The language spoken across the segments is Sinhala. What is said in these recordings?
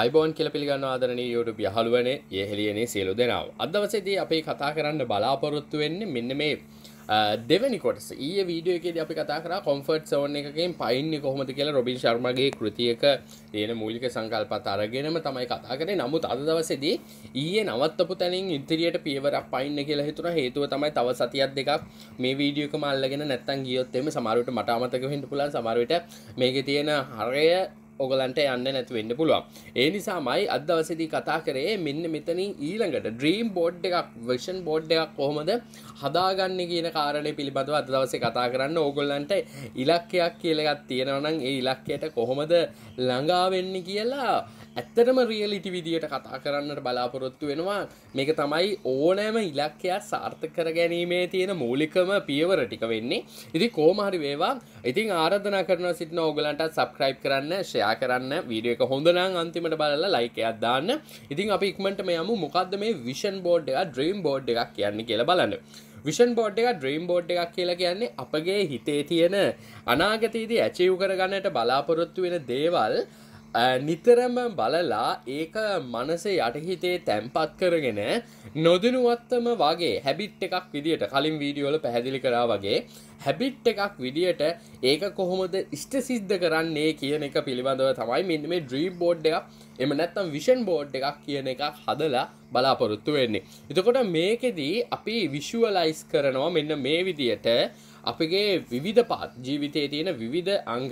අයිබෝන් කියල පිළිගන්න ආදරන YouTube යහළුවන යෙහෙලියනේ සියලු දෙනාව. අදවසේදී අපි කතා කරන්න බලාපොරොත්තු වෙන්නේ මෙන්න මේ දෙවැනි කොටස ඊ වීඩියෝකෙද අපි කතා කර කොම්ෆර්ට් සවන් එකකින් පයින්න කොහොමති කියලා රොබින් ශර්මගේ කෘතියක තියෙන මූලික සංකල්පත් අරගෙනම තමයි කතා කරේ නමුත් අද දවසේදී ඊයේ නවත්තපු තැනින් ඉදිරියට පියවරක් පයින්න කියලා හිතුන හේතුව තමයි තව සතියක් දෙකක් මේ වීඩියෝකම අල්ලගෙන නැත්තම් ගියොත් එimhe සමහරවිට මට අමතක වෙන්න පුළුවන් සමහරවිට මේකේ තියෙන හරය ඔගලන්ට යන්න නැතු වෙන්න පුළුවන් ඒ නිසා මයි අදවසදී කතා කරේ මෙන්න මෙතනින් ඊළඟට ඩ්‍රීම් බෝඩ් එකක් වේෂන් බෝඩ් එකක් කොහොමද හදාගන්න කියන කාරණය පිළිබඳව අද දවසේ කතා කරන්න ඕගොල්ලන්ට ඉලක්කයක් කියලා එකක් තියෙනවා නම් ඒ ඉලක්කයට කොහොමද ළඟා වෙන්නේ කියලා ඇත්තටම රියලිටි විදියට කතා කරන්නට බලාපොරොත්තු වෙනවා මේක තමයි ඕනෑම ඉලක්කයක් සාර්ථක කර ගැනීමේ තියෙන මූලිකම පියවර ටික වෙන්නේ ඉති කෝමහරි වේවා ඉතින් ආරධනා කරන සිටින ඕගලන්ට සබස්ක්‍රයිබ් කරන්න ෂයා කරන්න වීඩිය එක හොඳනම් අන්තිමට බලලා ලයිකයක් දාන්න ඉතින් අපි ඉක්මට මේ යමු මොකක්ද මේ විෂන් බෝඩ් එක ඩ්‍රීම් බෝඩ් එකක් කියන්නේ කියලා බලන්න විෂන් බෝඩ් එක ඩ්‍රීම් බෝඩ් එකක් කියලා කියන්නේ අපගේ හිතේ තියෙන අනාගතයේදී ඇචීව් කරගන්නට බලාපොරොත්තු වෙන දේවල් නිතරම බලලා ඒක මනස යටහිතේ තැම්පත් කරගෙන නොදනුවත්තම වගේ හැබිට් එකක් විදිට කලින් වීඩියෝල පැහැදිලි කරා වගේ හැබිට් එකක් විදිට ඒක කොහොමද ඉෂ්ට සිද්ධ කරන්නේ කියන එක පිළිබඳව තමයි මෙන්න මේ ඩ්‍රීම් බෝඩ් එක එම නැත්තම් විෂන් බෝඩ් එකක් කියන එකක් හදලා බලාපොරොත්තු වෙන්නේ. එතකොට මේකෙදී අපි විශ්ුවලයිස් කරනවා මෙන්න මේ විදියට අපගේ විවිධ පාත් ජීවිතයේ තියෙන විවිධ අංග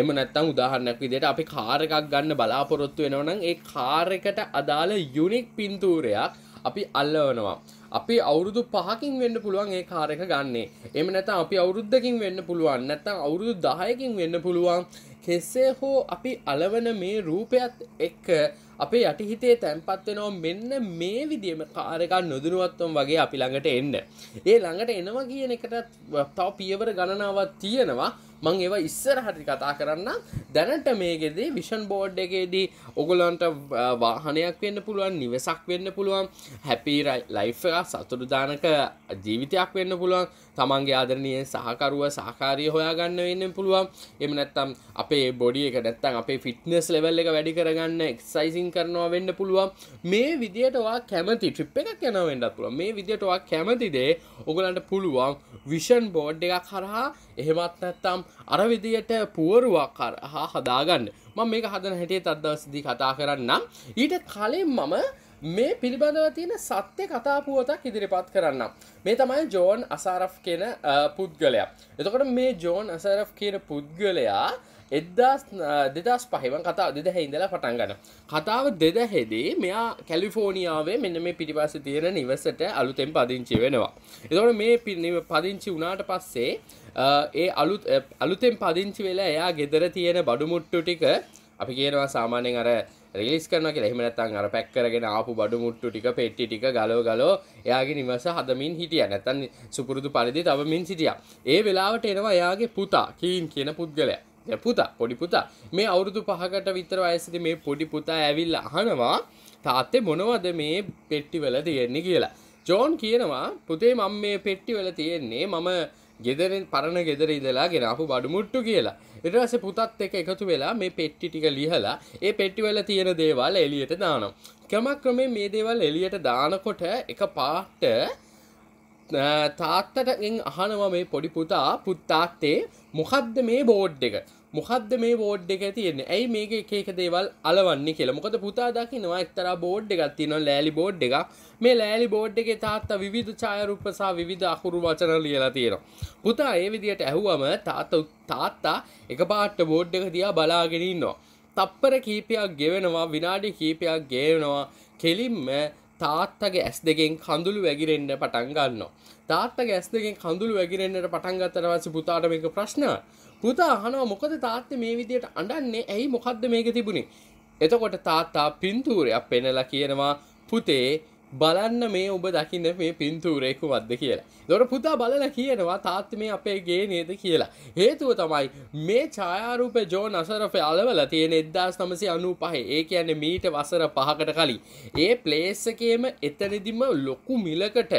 එම නැත්තම් උදාහරණයක් විදිහට අපි කාර් එකක් ගන්න බලාපොරොත්තු වෙනවනම් ඒ කාර් එකට අදාළ යුනික් පින්තූරයක් අපි අල්ලවනවා අපි අවුරුදු පහකින් වෙන්න පුළුවන් ඒ කාරක ගන්නේ එම නැතම් අපි අවුරුද්ධකින් වෙන්න පුළුවන් නැත්තම් අවුරුදු දායකින් වෙන්න පුළුවන් කෙසේ හෝ අපි අලවන මේ රූපයත් එක්ක අපේ යටිහිතේ තැන්පත් වෙනවා මෙන්න මේ විදිම කාරකා නොදනුවත්වම් වගේ අපි ළඟට එන්න. ඒ ළඟට එනවා කියන එකට තව පියවර ගණනාවක් තියෙනවා මං ඒව ඉස්සර හරි කතා කරන්න දැනට මේකෙදී විෂන් බෝඩ් එකේදී ඔගොලන්ට වාහනයක් වෙන්න පුළුවන් නිවසක් වෙන්න පුළුවන් හැපී ලයිෆ් එක සතුරුදානක ජීවිතයක් වෙන්න පුළුවන් තමන්ගේ ආදරණය සහකරුව සහකාරය හොයාගන්න වෙන්න පුළුවන් එම නැත්තම් අපේ බොඩිය එක නැත්තම් අපේ ෆිට්නස් ලෙවල් එක වැඩි කරගන්න එක්සයිසින් කරනවා වෙන්න පුළුවන් මේ විදියටවා කැමති ට්‍රිප් එකක් යනවෙන්නත් පුළුව මේ විදියටවා කැමතිදේ ඔගලන්ට පුළුවන් විෂන් බෝඩ් එකක් හරහා එහෙමත් නැත්තම් අර විදියට පුවරුවක් හා හදාගන්න මම මේක හදන හැටියේ තත්දවසදී කතා කරන්නම් ඊට කලින් මම මේ පිළිබඳව තියෙන සත්‍ය කතා පුවතක් ඉදිරිපත් කරන්න. මේ තමයි ජෝන් අසාරෆ් කියන පුද්ගලයා. එතකොට මේ ජෝන් අසාරෆ් කියන පුද්ගලයා එදස් දෙදස් පහෙවන් කතා දෙදහ ඉඳලා පටන් ගන කතාව දෙද හෙදේ මෙයා කැලිෆෝනිියාවේ මෙන්න මේ පිටිපස්ස තියෙන නිවසට අලුතෙන් පදිංචි වෙනවා එතවට මේ පිරිනිව පදිංචි වනාට පස්සේ ඒ අලුත් අලුතෙන් පදිංචි වෙලා එයා ගෙදර තියෙන බඩුමුට්ටු ටික අපි කියනවා සාමාන්‍යෙන් අර රිලිස් කරන කියලා එහෙම නැත්නම් අර පැක් කරගෙන ආපු බඩු මුට්ටු ටික පෙට්ටි ටික ගලව ගලව එයාගේ නිවස හදමින් හිටියා නැත්නම් සුපුරුදු පරිදි තවමින් සිටියා. ඒ වෙලාවට එනවා එයාගේ පුතා කීන් කියන පුද්ගලයා. පුතා පොඩි පුතා මේ අවුරුදු පහකට විතර වයසද මේ පොඩි පුතා ඇවිල්ල අහනවා තාත්තේ මොනවද මේ පෙට්ටිවල තියෙන්නේ කියලා. ජෝන් කියනවා පුතේ මම මේ පෙට්ටිවල තියෙන්නේ මම ගෙදරින් පරණ ගෙදර ඉඳලා ගෙනාපු බඩු මුට්ටු කියලා. ඊට පස්සේ පුතත් එක්ක එකතු වෙලා මේ පෙට්ටි ටික ලිහලා ඒ පෙට්ටිවල තියෙන දේවල් එළියට දානවා. ක්‍රමක්‍රමයෙන් මේ දේවල් එළියට දානකොට එක පාට තාත්තටගෙන් අහනවා මේ පොඩි පුතා පුත් තාත්තේ මොකක්ද මේ බෝඩ් එක මොකක්ද මේ බෝඩ් එක තියෙන්නේ ඇයි මේක එකක දේවල් අලවන්නේ කියලා මොකද පුතා දකිනවා එක්තර බෝඩ් එකක් තියෙනවා ලෑලි බෝඩ් එකක් මේ ලෑලි බෝඩ් එකේ තාත්තා විවිධ ඡායරූප සහ විවිධ අකුරු වචන ලියලා තියෙනවා පුතා ඒ විදිහට ඇහුවම තාත්තා තාත්තා එකපාරට බෝඩ් එක දිහා බලාගෙන ඉන්නවා තප්පර කීපයක් ගෙවෙනවා විනාඩි කීපයක් ගෙවෙනවා කෙලින්ම තාත්තගේ ඇස් දෙකෙන් කඳුළු වැගිරෙන්ට පටන් ගන්නවා තාත්තගේ ඇස් දෙකෙන් කඳුළු වැගිරෙන්ට පටන් ගත්තරවස පුතාට මේක ප්‍රශ්න පුතා අහනවා මොකද තාත්ත මේ විදියට අඩන්නේ ඇයි මොකක්ද මේක තිබුණේ එතකොට තාත්තා පින්තූරයක් පෙනලා කියනවා පුතේ බලන්න මේ ඔබ දකින්න මේ පින්තූරෙකු වද්ද කියලා දොර පුතා බලල කියනවා තාත්ත මේ අපේ ගේ නේද කියලා හේතුව තමයි මේ ඡායාරූප ජෝ නසරෆ අලවල තියෙන එද්දාස් නමසි අනු පහේ ඒ කියන්නේ මීට වසර පහකට කලින් ඒ ප්ලේස්සකේම එතනදිම ලොකු මිලකට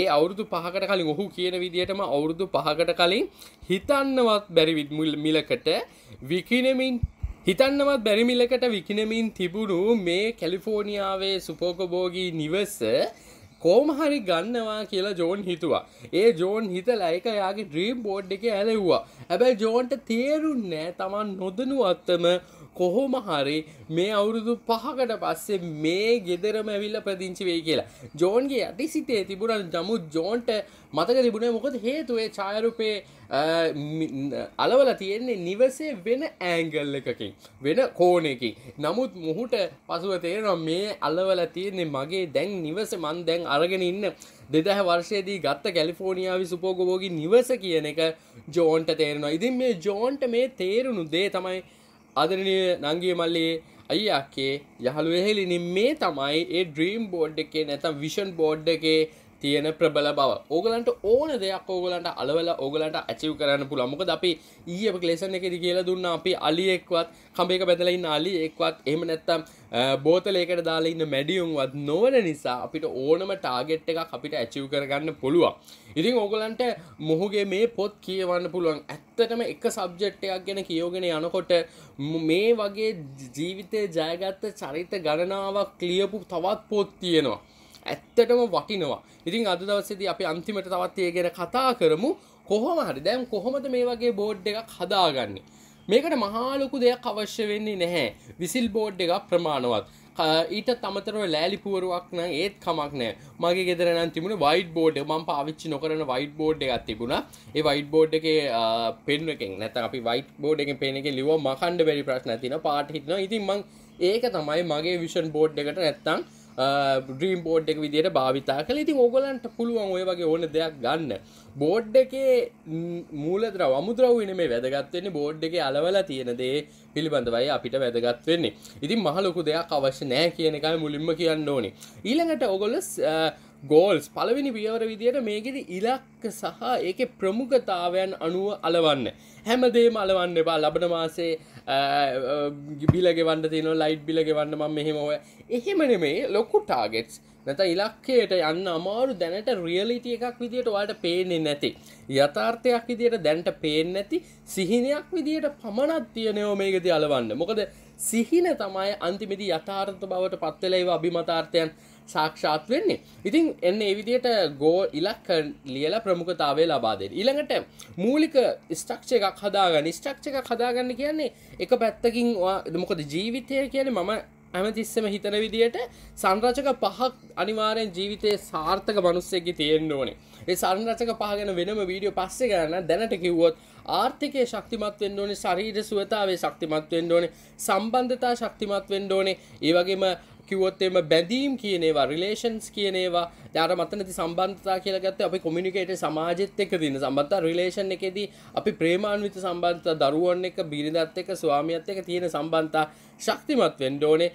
ඒ අවුරුදු පහකට කලින් ඔහු කියන විදිහටම අවුරුදු පහකට කලින් හිතන්නවත් බැරිවිත් මිලකට විකිනමින් හිතන්නවත් බැරිමිලකට විකිනමින් තිබුණු මේ කැලිෆෝනිියාවේ සුපෝකබෝගී නිවස කෝමහරි ගන්නවා කියලා ජෝන් හිතුවා ඒ ජෝන් හිතල එක යාගේ ඩ්‍රීම් බෝඩ් එක ඇලෙව්වා හැබැයි ජෝන්ට තේරුන්නෑ තමන් නොදනුවත්තම කොහොම හරි මේ අවුරුදු පහකට පස්සේ මේ ගෙදරම ඇවිල්ල ප්‍රදිංචි වෙයි කියලා. ජෝන්ගේ ඇති සිතේ තිබුණ ජමු ජෝන්ට මතක තිබුණේ මොකද හේතුවේ ඡායරූපේ අලවල තියෙන්නේ නිවසේ වෙන ඇංගල් එකකින් වෙන කෝණයකින්. නමුත් මොහුට පසුව තේරෙනවා මේ අලවල තියෙන්නේ මගේ දැන් නිවස මන් දැන් අරගෙන ඉන්න 2000 වර්ෂයේදී ගත්ත කැලිෆෝනියාවේ සුපෝගෝගෝගේ නිවස කියන එක ජෝන්ට තේරෙනවා. ඉතින් මේ ජෝන්ට මේ තේරුණු දේ තමයි ආදරණීය නංගියේ මල්ලියේ අයියේ අක්කේ යහළුවේ හෙලිනින් මේ තමයි ඒ ඩ්‍රීම් බෝඩ් එකේ නැත්නම් විෂන් බෝඩ් එකේ තියෙන ප්‍රබල බව ඕගලන්ට ඕන දෙයක් ඕගලන්ට අලවල ඕගලන්ට ඇචව් කරන්න පුළමුක ද අපි ඊ ලේසන එකෙද කියලා දුන්න අපි අලියෙක්වත් කම්බේක බැදලයින්න අලි එක්වත් එම නැත්තම් බෝතලේකට දාලඉන්න මැඩියුම්වත් නොවන නිසා අපිට ඕනම ටාගෙට් එක අපිට ඇචව් කරගන්න පුළුවන් ඉතින් ඕගලන්ට මොහුගේ මේ පොත් කියවන්න පුළුවන් ඇත්තටම එක සබ්ජෙට්ටයක් ගැන කියෝගෙන යනකොට මේ වගේ ජීවිතය ජයගත්ත චරිත ගණනාවක් ලියපු තවත් පොත් තියෙනවා ඇත්තටම වටිනවා ඉතින් අද දවසේදී අපි අන්තිමට තවත් ඒ ගැන කතා කරමු කොහොම හරි දැන් කොහොමද මේ වගේ බෝඩ් එකක් හදාගන්නේ මේකට මහාලොකු දෙයක් අවශ්‍ය වෙන්නේ නැහැ විසිල් බෝඩ් එකක් ප්‍රමාණවත් ඊට තමතරව ලෑලිපුවරුවක් නම් ඒත් කමක් නෑ මගේ ගෙදර නම් තිබුණ වයිඩ් බෝඩ් මම පාවිච්චි නොකරන වයිඩ් බෝඩ් එකක් තිබුණා ඒ වයිඩ් බෝඩ් එකේ පෙන් එකෙන් නැත්නම් අපි වයිට් බෝඩ් එකෙන් පෙන් එකෙන් ලිව්වා මකන්න බැරි ප්‍රශ්න තියෙනවා පාට හිටිනවා ඉතින් මං ඒක තමයි මගේ විෂන් බෝඩ් එකට නැත්තම් ්‍රීම් බෝඩ් එක විදියට භාවිතා කළ ඉතින් ඕගලන්ට පුළුවන් ඔය වගේ ඕන දෙයක් ගන්න බෝඩ් එකේ මූලද්‍ර අමුද්‍රවන මේ වැදගත්වෙන්නේ බෝඩ් එක අලවල තියෙන දේ පිළිබඳවයි අපිට වැදගත් වෙන්නේ ඉතින් මහලොකු දෙයක් අවශ්‍ය නෑ කියන එකයි මුලින්ම කියන්න ඕනේ ඊළඟට ඔගොලස් ගෝල්ස් පලවෙනි පියවර විදියට මේකෙද ඉලක්ක සහ ඒක ප්‍රමුඛතාවයන් අනුව අලවන්න හැමදේම අලවන්න එබා ලබන මාසේ ගිබිලගෙවන්න තින ලයිට් බිලගෙවන්න මම මෙහෙම ඔය එහෙමන මේ ලොකු ටාගෙට්ස් නැත ඉලක්කයට යන්න අමාරු දැනට රියලිටිය එකක් විදිට වාට පේන්නේ නැති. යථාර්ථයක් විදියට දැන්ට පේෙන් නැති සිහිනයක් විදියට පමණත් තියනයෝ මේකති අලවන්න. මොකද සිහින තමයි අන්තිමිදි යථාර්ථ බවට පත්වෙලයිව අභිමතාර්ථයන් සාක්ෂාත් වෙන්නේ ඉතින් එන්න එවිදියට ගෝ ඉලක් ලියල ප්‍රමුඛතාවේ ලබාදෙන් ඉළඟට මූලික ස්ටක්ෂ එකක් හදාගන්න ස්ටක්ෂ එකක් හදාගන්න කියන්නේ එක පැත්තකින් මොකද ජීවිතය කියන මම ඇමතිස්සම හිතන විදියට සංරචක පහක් අනිවාරයෙන් ජීවිතය සාර්ථක මනුස්සෙක්ගේ තියෙන්න්න ඕනේ ඒ සංරචක පහගෙන වෙනම වීඩියෝ පස්සෙ ගන්න දැනට කිව්වොත් ආර්ථිකය ශක්තිමත් වෙන්න ඕනේ ශරීර සුවතාවේ ශක්තිමත් වෙන්න ඕනේ සම්බන්ධතා ශක්තිමත් වෙන්න ඕනේ ඒ වගේම කිවොත් එම බැඳීම් කියනවා රිලේෂන්ස් කියනවා දාර මතනති සම්බන්ධතා කියලගත්ත අපි කොමිනිකේට සමාජත් එක දින සම්බන්ධ රිලේෂන් එකෙදී අපි ප්‍රේමාන්විත සම්බන්ධ දරුවන් එක බිරිඳත් එක ස්වාමියත් එක තියෙන සම්බන්ධතා ශක්තිමත් වෙන්න ඕනේ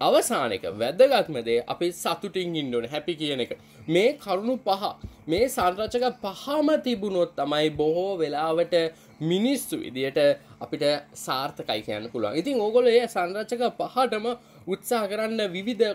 අවසානක වැදගත්මදේ අපි සතුටින් ඉන්නඩන හැපි කියන එක මේ කරුණු පහ මේ සංරචක පහම තිබුණොත් තමයි බොහෝ වෙලාවට මිනිස්සු විදියට අපිට සාර්ථකයි කියන්න පුළුවන් ඉතින් ඕගොල ඒ සංරචක පහටම උත්සා කරන්න විවිධ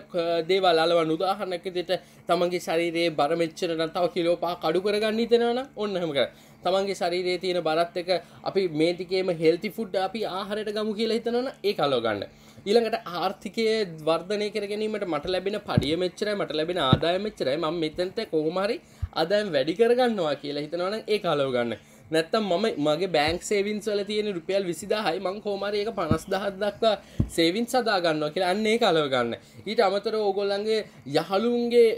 දේවල් අලවන් උදාහරණකදිට තමන්ගේ ශරීරයේ බරමච්චර නතාව කිලෝපා කඩු කරගන්න තෙනන ඔන්නහම කර තමන්ගේ ශරීරයේ තියෙන බරත් එක අපි මේටිකේම හෙල්ති ෆුඩ් අපි ආහරයට ගමු කියලා හිතනන ඒ කලෝගන්න ඊළඟට ආර්ථිකය වර්ධනය කර ගැනීමට මට ලැබෙන පඩිය මෙච්චරයි මට ලැබෙන ආදාය මෙච්චරයි මම මෙතනට කොහොමහරි ආදායම් වැඩි කරගන්නවා කියලා හිතනවනම් ඒක අලව ගන්න. නැත්තම් මම මගේ බෑන්ක් සේවින්ස් වල තියෙන රුපියල් 20000යි මං කොහොමහරි ඒක 50000ක් දක්වා සේවින්ස් හදා ගන්නවා කියලා අන්න ඒක අලව ගන්න. ඊට අමතරව ඕගොල්ලන්ගේ යහළුන්ගේ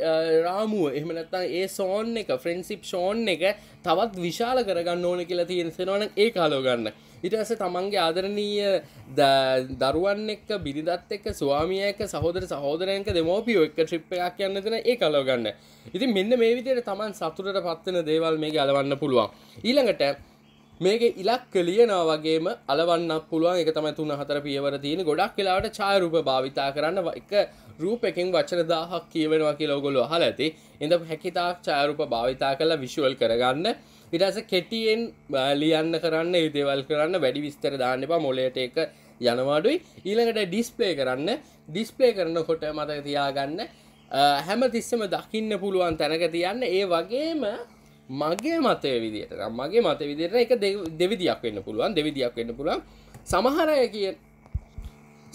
රාමුව එහෙම නැත්තම් ඒ සෝන් එක ෆ්‍රෙන්ඩ්ෂිප් ෂෝන් එක තවත් විශාල කරගන්න ඕන කියලා තියෙනසනවනම් ඒක අලව ගන්න. ඉටස තමන්ගේ ආදරණීය දරුවන් එක්ක බිරිදත් එක්ක ස්වාමියයක සහෝදර සහෝදරයන්ක දෙමෝපියෝ එක්ක ්‍රිප් එකක් යන්න දෙන ඒ කලවගන්න ඉතින් මෙන්න මේ විදියට තමන් සතුරට පත්වන දේවල් මේ අලවන්න පුළුවන් ඊළඟට මේක ඉලක්ක ලියනවා වගේම අලවන්න පුළුවන් එක තමයි තුන හතර පියවර තියෙන ගොඩක් වෙලාවට ඡායරූප භාවිතා කරන්න එක රූපකින් වචන 1000ක් කියවෙනවා කියලා ඔයගොල්ලෝ අහලා ඇති. එඳ හැකිතාක් ඡායරූප භාවිතා කරලා විෂුවල් කරගන්න. පිටස කෙටියෙන් ලියන්න කරන්න ඒදේවල් කරන්න වැඩි විස්තර දාන්න එපා මොලයට එක යනවාඩුයි ඊළඟට ඩිස්පලේ කරන්න ඩිස්පලේ කරන කොට මතක තියාගන්න හැම තිස්සම දකින්න පුළුවන් තැනක තියන්න ඒ වගේම මගේ මතය විදියට මගේ මත විදිරන එක දෙවිදියක් වෙන්න පුළුවන් දෙවිදියක් වෙන්න පුළුවන් සමහරය කිය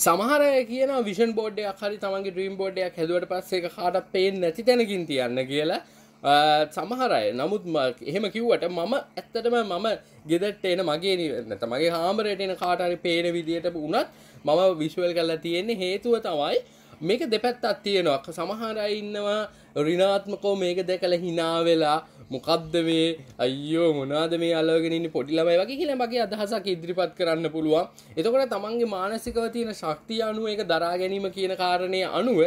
සමහරය කියන විෂන් බෝඩ්ඩයක් හරි තමන්ගේ ්‍රීම් බෝඩ්ඩයක් හැදුවට පස්සේ කාට පේෙන් නැති තැනකින් තියන්න කියලා සමහරය නමුත් එහෙම කිව්වට මම ඇත්තටම මම ගෙදට එන මගේ නත මගේ හාමරයට එන කාටරි පේන විදියට වුණත් මම විශ්වල් කරලා තියෙන්නේ හේතුව තමයි මේක දෙපැත්තත් තියෙනවා සමහර අය ඉන්නවා ඍණාත්මකව මේක දැකලා hina වෙලා මොකද්ද මේ අයියෝ මොනවාද මේ අල්ලගෙන ඉන්නේ පොඩි ළමයි වගේ කියලා මගේ අදහසක් ඉදිරිපත් කරන්න පුළුවන් එතකොට තමන්ගේ මානසිකව තියෙන ශක්තිය අනුව ඒක දරා ගැනීම කියන කාරණය අනුව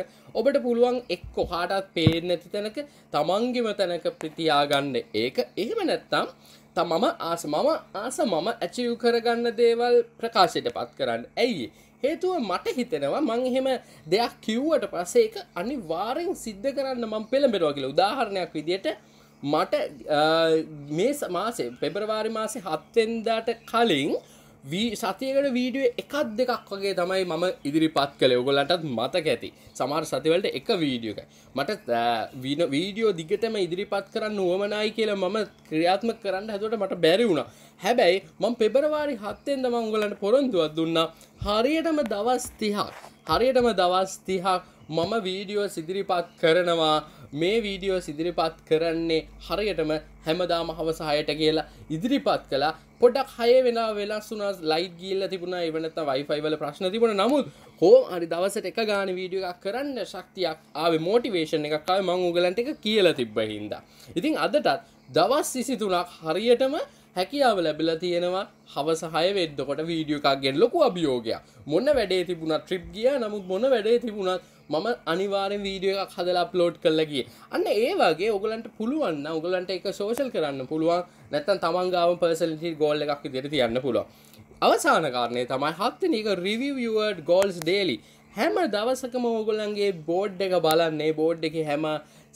ඔබට පුළුවන් එක්ක කාටත් පේන නැති තැනක තමන්ගෙම තැනක ප්‍රතියාගන්න ඒක එහෙම නැත්තම් තමම ආස මම ආස මම ඇචිව් කරගන්න දේවල් ප්‍රකාශයට පත් කරන්න ඇයි හේතුව මට හිතෙනවා මං එහෙම දෙයක් කිව්වට පස්සේ එක අනිවාරෙන් සිද්ධ කරන්න මං පෙළඹෙනවා කියලා උදාහරණයක් විදියට මට මේ මාසේ පෙබරවාරි මාසේ හත්වෙන්දාට කලින් වී සතියකට වීඩියෝ එකක් දෙකක් වගේ තමයි මම ඉදිරිපත් කළ ඔගොලටත් මතක ඇති සමාර් සතිවලට එක වීඩියෝ එකයි මට වීන වීඩියෝ දිගටම ඉදිරිපත් කරන්න ුවමනයි කියලා මම ක්‍රියාත්ම කරන්න හැතුවට මට බැරි වුණා හැබැයි මං පෙබරවාරි හත්තෙන් දම උගලට පොරොන්දුවත් දුන්නා හරියටම දවස් තිහක් හරියටම දවස් තිහක් මම වීඩියෝ සිදිරිපත් කරනවා මේ වීඩියෝ ඉදිරිපත් කරන්නේ හරියටම හැමදා මහවසාහයට කියලා ඉදිරිපත් කලා පොඩක් හය වෙලා වෙලස් වුනස් ලයිට් ගිල්ල තිබුණා එවනත වයිෆයිවල ප්‍රශ්න තිබුණ නමුත් හෝ අරි දවසට එක ගාන වීඩියෝ එකක් කරන්න ශක්තියක් ආවේ මෝටිවේෂන් එකක්කාව මං උගලන්ට එක කියලා තිබ්බ හින්දා ඉතින් අදටත් දවස් සිසි තුනක් හරියටම හැකියාව ලැබිල තියෙනවා හවසහය වෙද්දකොට වීඩියෝ එකක් ගෙන් ලොකු අභියෝගයක් මොන්න වැඩේ තිබුණා ට්‍රිප් ගිය නමුත් මොන වැඩේ තිබුණත් මම අනිවාරෙන් වීඩිය එකක් හදලා ප්ලෝඩ් කරලගිය අන්න ඒ වගේ ඔගලන්ට පුළුවන්න උගලන්ට එක සෝෂල් කරන්න පුළුවන් නැත්තන් තමන්ගාව පර්සලිටි ගෝල්ල එකක් දෙර තියන්න පුළුව අවසාන කාරණය තමයි හත්ත නික රිවිවඩ් ගෝල්ස් ඩේලි හැම දවසකම ඕගොලන්ගේ බෝඩ් එක බලන්නේ බෝඩ් එක හැම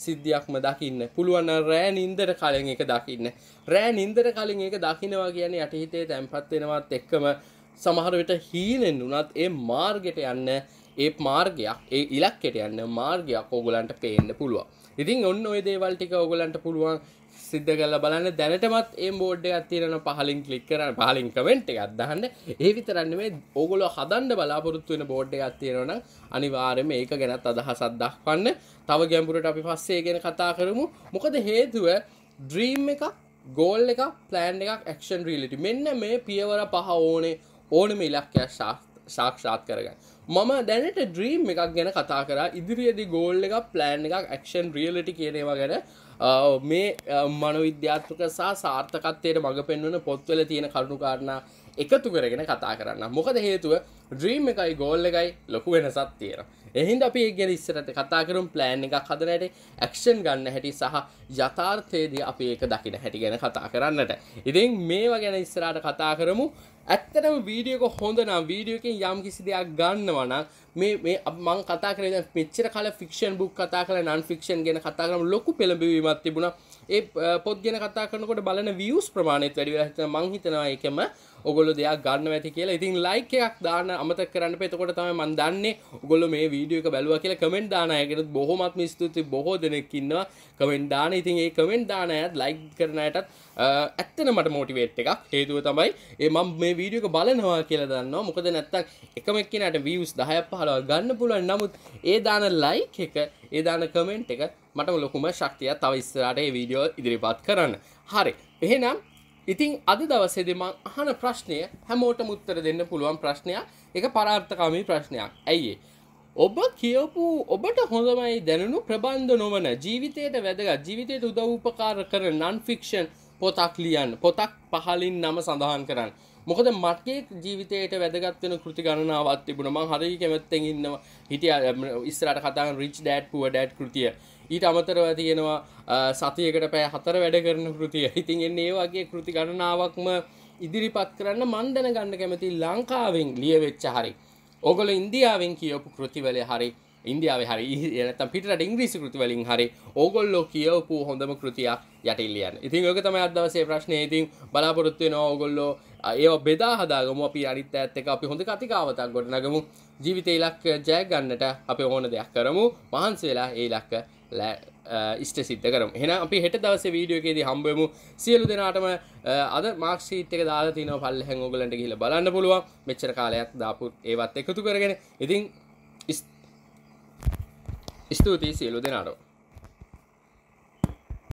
සිද්ධියක්ම දකින්න පුළුවන් රෑන් ඉන්දර කලින් එක දකින්න රෑන් ඉන්දර කලින් එක දකිනවා කියන්නේ යටහිතේ තැන්පත් වෙනවත් එක්කම සමහර විට හීනෙන් වුණත් ඒ මාර්ගයට යන්න ඒ මාර්ගයක් ඒ ඉලක්කෙට යන්න මාර්ගයක් ඕගොලන්ට පේන්න පුළුවන් ඉතින් ඔන්න ඔය දේවල් ටික ඕගොලන්ට පුළුවන් සිද්ධ කරලා බලන්න දැනටමත් ඒ බෝඩ් එකක් තියෙනවා පහලින් ක්ලික් කරන්න පහලින් කමෙන්ට් එකක් දාන්න ඒ විතරක් නෙමෙයි ඕගොල්ලෝ හදන්න බලාපොරොත්තු වෙන බෝඩ් එකක් තියෙනවා නම් අනිවාර්යයෙන්ම ඒක ගැනත් අදහසක් දක්වන්න තව ගැඹුරට අපි පස්සේ ගැන කතා කරමු මොකද හේතුව ඩ්‍රීම් එකක් ගෝල් එකක් ප්ලෑන් එකක් ඇක්ෂන් රීලිටි මෙන්න මේ පියවර පහ ඕනේ ඕනම ඉලක්කයක් ශාස්ත්‍ර සාක්ෂාත් කරගන්න මම දැනට ඩ්‍රීම් එකක් ගැන කතා කරා ඉදිරියේදි ගෝල් එකක් ප්ලෑන් එකක් ඇක්ෂන් රියලිටි කියනවා ගැන මේ මනවිද්‍යාත්මක සහ සාර්ථකත්වයට මඟ පෙන්වන පොත්වල තියෙන කරුණුකාරණා එකතු කරගෙන කතා කරන්න මොකද හේතුව ද්‍රීම් එකයි ගෝල් එකයි ලොකු වෙනසත් තියෙන එහින්ද අපි ගැන ඉස්සරට කතාකරුම් ප්ලෑන් එකක් හදනට ඇක්ෂන් ගන්න හැටි සහ යථාර්ථයේදී අපි ඒක දකින හැටි ගැන කතා කරන්නට ඉතින් මේවා ගැන ඉස්සරට කතා කරමු ඇත්තටම වීඩියක හොඳ නම් වීඩියෝකින් යම් කිසි දෙයක් ගන්නවනම් මේ මේ මං කතා කරේ දැන් මෙච්චර කාල ෆික්ෂන් බුක් කතා කරලා නන් ෆික්ෂන් ගැන කතා කරන ලොකු පෙළඹවීමක් තිබුණා ඒ පොත් ගැන කතා කරනකොට බලන views ප්‍රමාණයත් වැඩි වෙලා හිටන මං හිතනවා ඒකම ඔගොල්ල දෙයක් ගන්න ඇති කියලා ඉතින් ලයික් එකක් දාන්න අමතක කරන්න පෙතකොට තමයි මන් දන්නේ ඔගොල්ලෝ මේ වීඩියෝ එක බැලුවා කියලා කමෙන්ට් දාන අයකට බොහොමත්ම ස්තුතියි බොහෝ දෙනෙක් ඉන්නවා කමෙන්ට් දාන ඉතින් ඒ කමෙන්ට් දාන අයත් ලයික් කරන අයටත් ඇත්තන මට මෝටිවේට් එකක් හේතුව තමයි ඒ මම මේ වීඩියෝ එක බලනවා කියලා දන්නවා මොකද නැත්තම් එකම එක්කෙනාට views 10ක් 15ක් ගන්න පුළුවන් නමුත් ඒ දාන like එක ඒ දාන comment එක මටම ලොකුම ශක්තියක් තව ඉස්සරහට මේ වීඩියෝ ඉදිරිපත් කරන්න. හරි. එහෙනම් ඉතිං අද දවසේ දෙමං අහන ප්‍රශ්නය හැමෝට මුත්තර දෙන්න පුළුවන් ප්‍රශ්නයක් එක පරාර්ථකාමී ප්‍රශ්නයක් ඇයිඒ. ඔබ කියවපු ඔබට හොඳමයි දැනනු ප්‍රබන්ධ නොවන ජීවිතයට වැදගත් ජීවිතයට උදව්පකාර කර නන් ෆික්ෂන් පොතක් ලියන් පොතක් පහලින් නම සඳහන් කරන්න. මොකද මටගේ ජීවිතයට වැදගත්වන කෘති ගණනාවත් තිබුණ ම හරි කැමැත්තෙන් ඉන්නවා හිටිය ඉස්සරට කතා රිච් ඩඩ් පුුව ඩඩ් කෘතිය ඊට අමතරව තියෙනවා සතියකට පෑ හතර වැඩ කරන කෘතිය ඉතින් එන්නේ ඒ වගේ කෘති ගණනාවක්ම ඉදිරිපත් කරන්න මණ්ඩන ගන්න කැමති ලංකාවෙන් ලියවෙච්ච හරි ඕගොල ඉන්දියාවෙන් කියපු කෘතිවල හරි ඉන්දියාව හරි ඒනතම් පිට ඉංග්‍රීසි කෘතිවලින් හරි ඕගොල්ලෝ කියවපු හොඳම කෘතියක් යටිල්ලියන් ඉතින් ඔක තමයි අදවසේ ප්‍රශ්නය ඉතින් බලාපොරොත්තු වෙනවා ඕගොල්ලෝ ඒ බෙදා හදාගම අපි අනිත් ඇත්ත එක අපි හොඳ කතිකාවතක් ගොඩ නගමු ජීවිත ඉලක්ක ජයගන්නට අප ඕන දෙයක් කරමු වහන්සේලා ඒ ලක්ක ඉස්ට සිද්ධ කරම හෙන අපි හෙට දවස වීඩියෝකේදී හම්බුවමු සියලු දෙනාටම අද මාක්ෂීට් එක දාලා තිනව පල්ලෙහෙන් ඕගලන්ට ගිහිල්ලා බලන්න පුළුවන් මෙච්චර කාලයක් දාපු ඒවත් එකතු කරගෙන ඉතින් ස්තුතියි සියලු දෙනාට